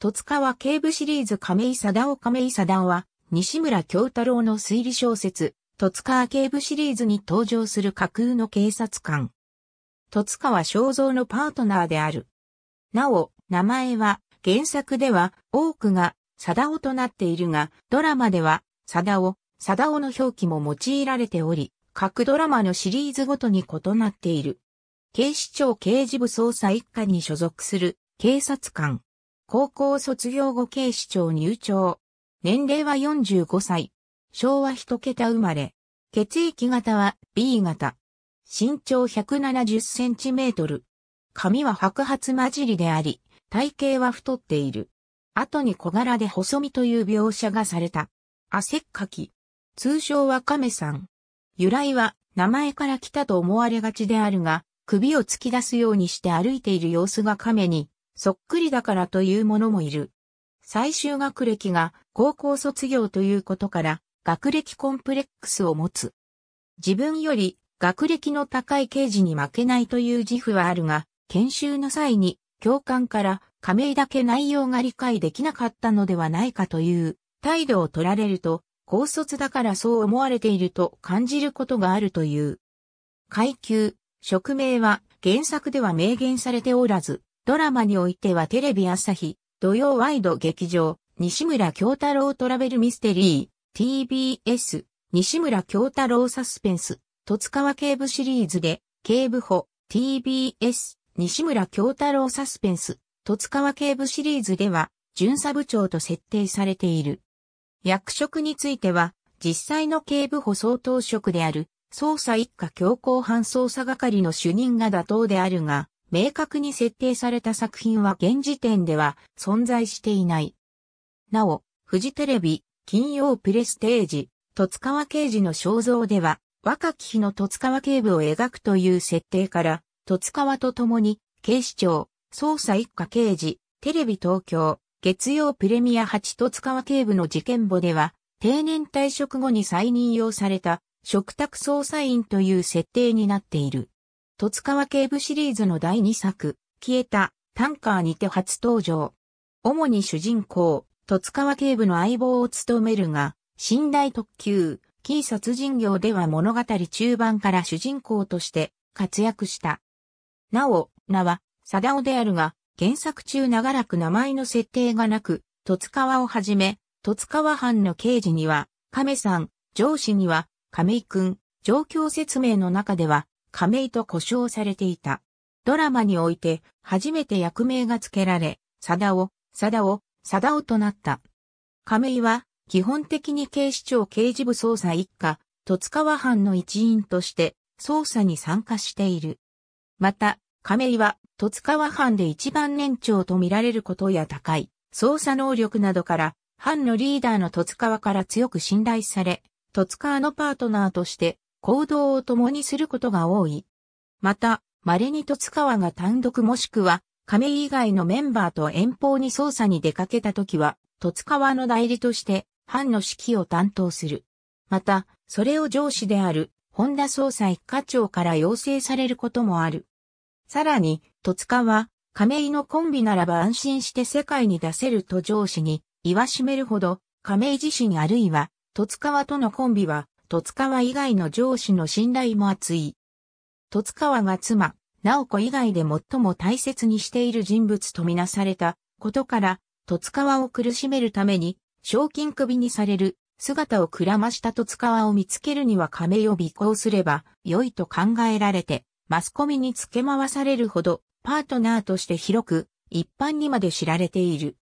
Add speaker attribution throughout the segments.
Speaker 1: 戸塚は警部シリーズ亀井貞夫亀井貞夫は、西村京太郎の推理小説、戸塚警部シリーズに登場する架空の警察官。戸塚は肖像のパートナーである。なお、名前は、原作では、多くが、貞夫となっているが、ドラマでは、貞夫、貞夫の表記も用いられており、各ドラマのシリーズごとに異なっている。警視庁刑事部捜査一課に所属する警察官。高校卒業後警視庁入庁。年齢は45歳。昭和一桁生まれ。血液型は B 型。身長170センチメートル。髪は白髪混じりであり、体型は太っている。後に小柄で細身という描写がされた。汗っかき。通称は亀さん。由来は名前から来たと思われがちであるが、首を突き出すようにして歩いている様子が亀にそっくりだからという者もいる。最終学歴が高校卒業ということから学歴コンプレックスを持つ。自分より学歴の高い刑事に負けないという自負はあるが、研修の際に教官から仮名だけ内容が理解できなかったのではないかという態度を取られると、高卒だからそう思われていると感じることがあるという。階級、職名は原作では明言されておらず、ドラマにおいてはテレビ朝日、土曜ワイド劇場、西村京太郎トラベルミステリー、TBS、西村京太郎サスペンス、戸津川警部シリーズで、警部補、TBS、西村京太郎サスペンス、戸津川警部シリーズでは、巡査部長と設定されている。役職については、実際の警部補総統職である、捜査一課強行犯捜査係の主任が妥当であるが、明確に設定された作品は現時点では存在していない。なお、フジテレビ、金曜プレステージ、戸塚川刑事の肖像では、若き日の戸塚川警部を描くという設定から、戸塚川と共に、警視庁、捜査一課刑事、テレビ東京、月曜プレミア8戸塚川警部の事件簿では、定年退職後に再任用された、嘱託捜査員という設定になっている。戸塚川警部シリーズの第2作、消えた、タンカーにて初登場。主に主人公、戸塚川警部の相棒を務めるが、寝台特急、キー殺人業では物語中盤から主人公として活躍した。なお、名は、貞夫であるが、原作中長らく名前の設定がなく、戸塚川をはじめ、戸塚川藩の刑事には、亀さん、上司には、亀井くん、状況説明の中では、仮名と呼称されていた。ドラマにおいて初めて役名が付けられ、貞夫、貞夫、貞夫となった。亀井は基本的に警視庁刑事部捜査一課、戸塚川藩の一員として捜査に参加している。また、亀井は戸塚川藩で一番年長と見られることや高い捜査能力などから、藩のリーダーの戸塚川から強く信頼され、戸塚川のパートナーとして行動を共にすることが多い。また、稀に戸津川が単独もしくは、亀以外のメンバーと遠方に捜査に出かけた時は、戸津川の代理として、藩の指揮を担当する。また、それを上司である、本田総裁課長から要請されることもある。さらに、戸塚は、亀井のコンビならば安心して世界に出せると上司に言わしめるほど、亀井自身あるいは、戸塚はとのコンビは、戸塚は以外の上司の信頼も厚い。戸塚はが妻、直子以外で最も大切にしている人物とみなされたことから、戸塚はを苦しめるために、賞金首にされる姿をくらました戸塚はを見つけるには亀を尾行すれば良いと考えられて、マスコミに付け回されるほど、パートナーとして広く、一般にまで知られている。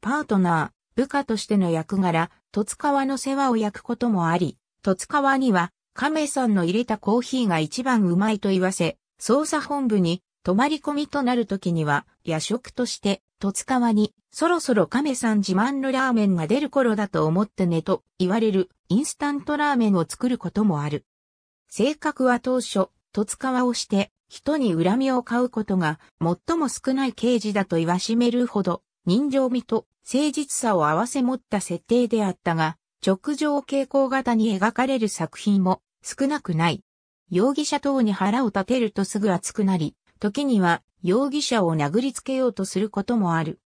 Speaker 1: パートナー、部下としての役柄、戸塚はの世話を焼くこともあり、十津川には、亀さんの入れたコーヒーが一番うまいと言わせ、捜査本部に泊まり込みとなる時には、夜食として、十津川に、そろそろ亀さん自慢のラーメンが出る頃だと思ってねと言われるインスタントラーメンを作ることもある。性格は当初、十津川をして、人に恨みを買うことが最も少ない刑事だと言わしめるほど、人情味と誠実さを合わせ持った設定であったが、直上傾向型に描かれる作品も少なくない。容疑者等に腹を立てるとすぐ熱くなり、時には容疑者を殴りつけようとすることもある。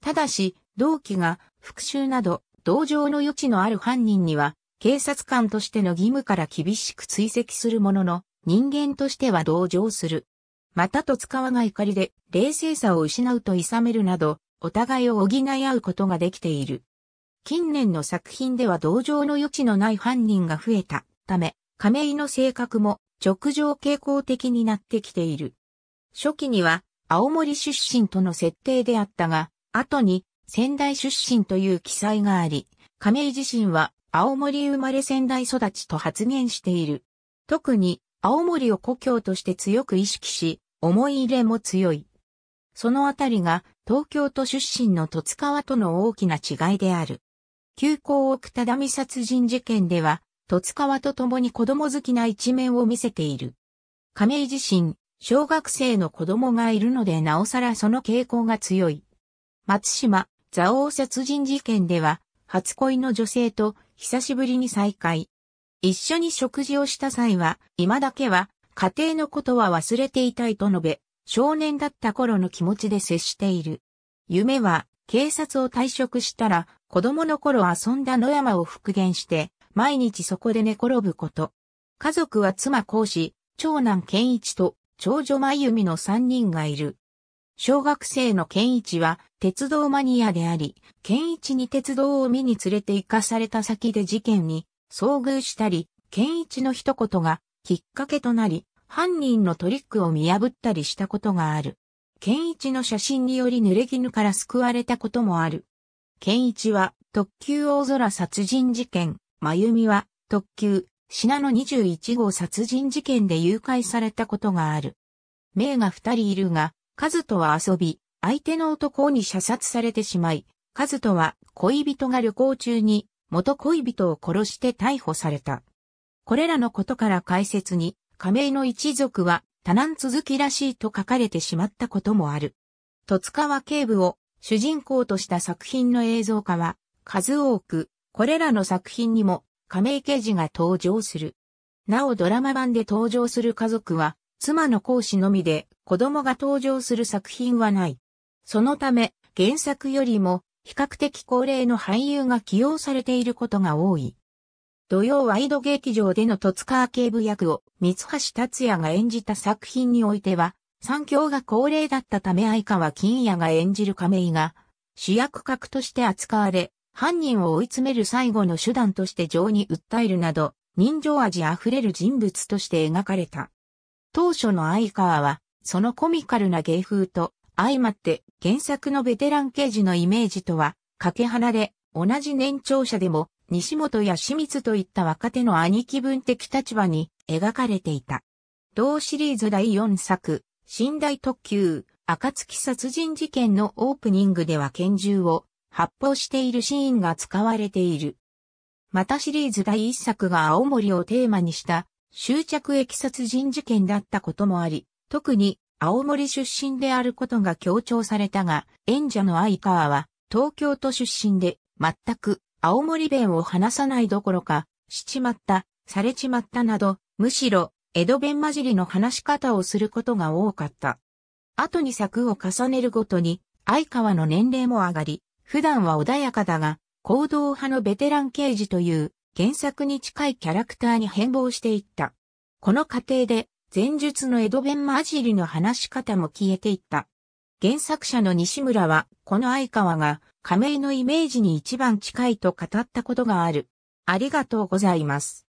Speaker 1: ただし、同期が復讐など同情の余地のある犯人には、警察官としての義務から厳しく追跡するものの、人間としては同情する。またと使わが怒りで冷静さを失うと諌めるなど、お互いを補い合うことができている。近年の作品では同情の余地のない犯人が増えたため、亀井の性格も直情傾向的になってきている。初期には青森出身との設定であったが、後に仙台出身という記載があり、亀井自身は青森生まれ仙台育ちと発言している。特に青森を故郷として強く意識し、思い入れも強い。そのあたりが東京都出身の戸塚川との大きな違いである。急行奥只見殺人事件では、十津川と共に子供好きな一面を見せている。亀井自身、小学生の子供がいるのでなおさらその傾向が強い。松島、蔵王殺人事件では、初恋の女性と久しぶりに再会。一緒に食事をした際は、今だけは、家庭のことは忘れていたいと述べ、少年だった頃の気持ちで接している。夢は、警察を退職したら、子供の頃遊んだ野山を復元して、毎日そこで寝転ぶこと。家族は妻講師、長男健一と長女真由美の三人がいる。小学生の健一は鉄道マニアであり、健一に鉄道を見に連れて行かされた先で事件に遭遇したり、健一の一言がきっかけとなり、犯人のトリックを見破ったりしたことがある。健一の写真により濡れ衣から救われたこともある。健一は、特急大空殺人事件、真由美は、特急、品野21号殺人事件で誘拐されたことがある。名が二人いるが、カズとは遊び、相手の男に射殺されてしまい、カズとは恋人が旅行中に元恋人を殺して逮捕された。これらのことから解説に、亀井の一族は多難続きらしいと書かれてしまったこともある。戸塚は警部を主人公とした作品の映像化は数多く、これらの作品にも亀池寺が登場する。なおドラマ版で登場する家族は、妻の講師のみで子供が登場する作品はない。そのため、原作よりも比較的高齢の俳優が起用されていることが多い。土曜ワイド劇場での戸塚警部役を三橋達也が演じた作品においては、三強が高齢だったため相川金也が演じる亀井が、主役格として扱われ、犯人を追い詰める最後の手段として情に訴えるなど、人情味あふれる人物として描かれた。当初の相川は、そのコミカルな芸風と、相まって原作のベテラン刑事のイメージとは、かけ離れ、同じ年長者でも、西本や清水といった若手の兄貴分的立場に描かれていた。同シリーズ第4作、寝台特急、暁殺人事件のオープニングでは拳銃を発砲しているシーンが使われている。またシリーズ第一作が青森をテーマにした終着駅殺人事件だったこともあり、特に青森出身であることが強調されたが、演者の相川は東京都出身で全く青森弁を話さないどころか、しちまった、されちまったなど、むしろ江戸弁混じりの話し方をすることが多かった。後に作を重ねるごとに、相川の年齢も上がり、普段は穏やかだが、行動派のベテラン刑事という原作に近いキャラクターに変貌していった。この過程で、前述の江戸弁混じりの話し方も消えていった。原作者の西村は、この相川が、亀井のイメージに一番近いと語ったことがある。ありがとうございます。